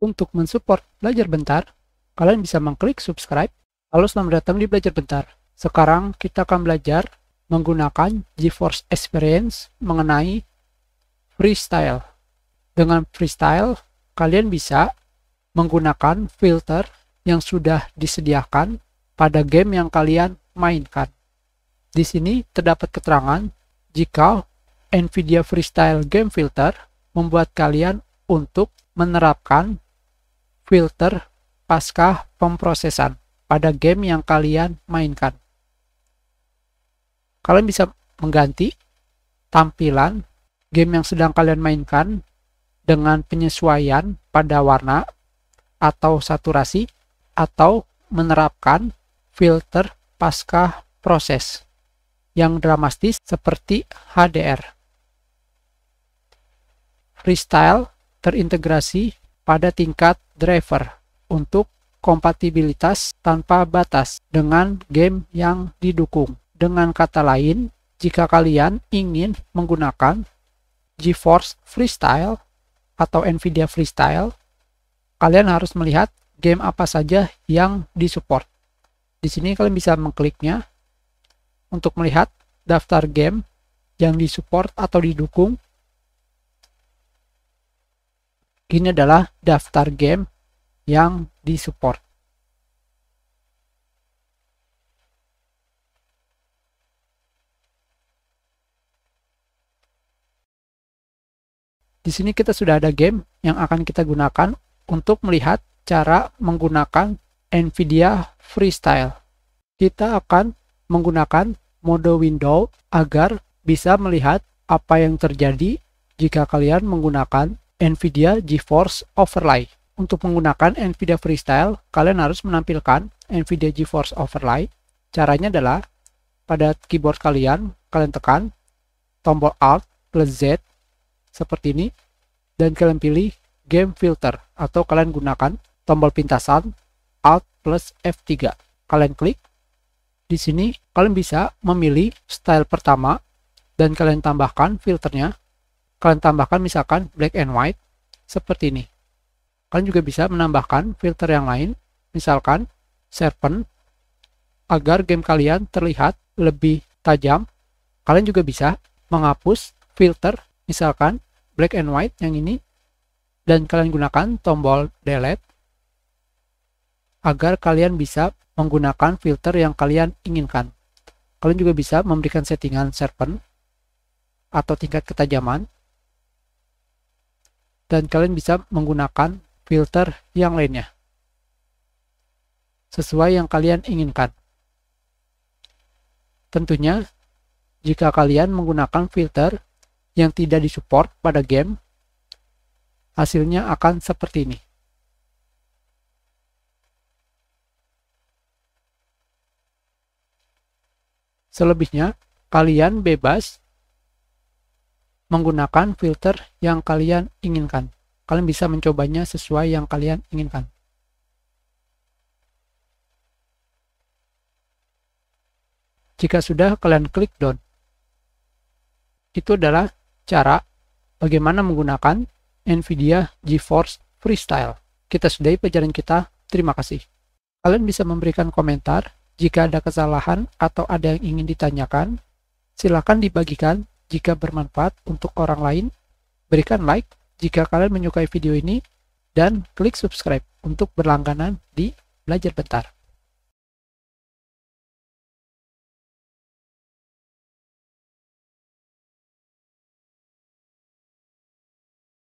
Untuk mensupport Belajar Bentar, kalian bisa mengklik subscribe. Halo, selamat datang di Belajar Bentar. Sekarang kita akan belajar menggunakan GeForce Experience mengenai freestyle. Dengan freestyle, kalian bisa menggunakan filter yang sudah disediakan pada game yang kalian mainkan. Di sini terdapat keterangan jika NVIDIA Freestyle Game Filter membuat kalian untuk menerapkan filter pasca pemprosesan pada game yang kalian mainkan. Kalian bisa mengganti tampilan game yang sedang kalian mainkan dengan penyesuaian pada warna atau saturasi atau menerapkan filter pasca proses yang dramatis seperti HDR. Freestyle terintegrasi pada tingkat driver untuk kompatibilitas tanpa batas dengan game yang didukung. Dengan kata lain, jika kalian ingin menggunakan GeForce Freestyle atau NVIDIA Freestyle, kalian harus melihat game apa saja yang disupport. Di sini kalian bisa mengkliknya untuk melihat daftar game yang disupport atau didukung ini adalah daftar game yang disupport. Di sini kita sudah ada game yang akan kita gunakan untuk melihat cara menggunakan NVIDIA Freestyle. Kita akan menggunakan mode window agar bisa melihat apa yang terjadi jika kalian menggunakan NVIDIA GeForce Overlay. Untuk menggunakan NVIDIA Freestyle, kalian harus menampilkan NVIDIA GeForce Overlay. Caranya adalah pada keyboard kalian, kalian tekan tombol Alt plus Z seperti ini dan kalian pilih Game Filter atau kalian gunakan tombol pintasan Alt plus F3. Kalian klik. Di sini kalian bisa memilih style pertama dan kalian tambahkan filternya kalian tambahkan misalkan black and white seperti ini. Kalian juga bisa menambahkan filter yang lain, misalkan serpent, agar game kalian terlihat lebih tajam. Kalian juga bisa menghapus filter, misalkan black and white yang ini, dan kalian gunakan tombol delete agar kalian bisa menggunakan filter yang kalian inginkan. Kalian juga bisa memberikan settingan serpent atau tingkat ketajaman dan kalian bisa menggunakan filter yang lainnya sesuai yang kalian inginkan. Tentunya, jika kalian menggunakan filter yang tidak disupport pada game, hasilnya akan seperti ini. Selebihnya, kalian bebas menggunakan filter yang kalian inginkan. Kalian bisa mencobanya sesuai yang kalian inginkan. Jika sudah, kalian klik down. Itu adalah cara bagaimana menggunakan NVIDIA GeForce Freestyle. Kita sudahi pelajaran kita. Terima kasih. Kalian bisa memberikan komentar jika ada kesalahan atau ada yang ingin ditanyakan. Silakan dibagikan jika bermanfaat untuk orang lain. Berikan like jika kalian menyukai video ini dan klik subscribe untuk berlangganan di Belajar Bentar.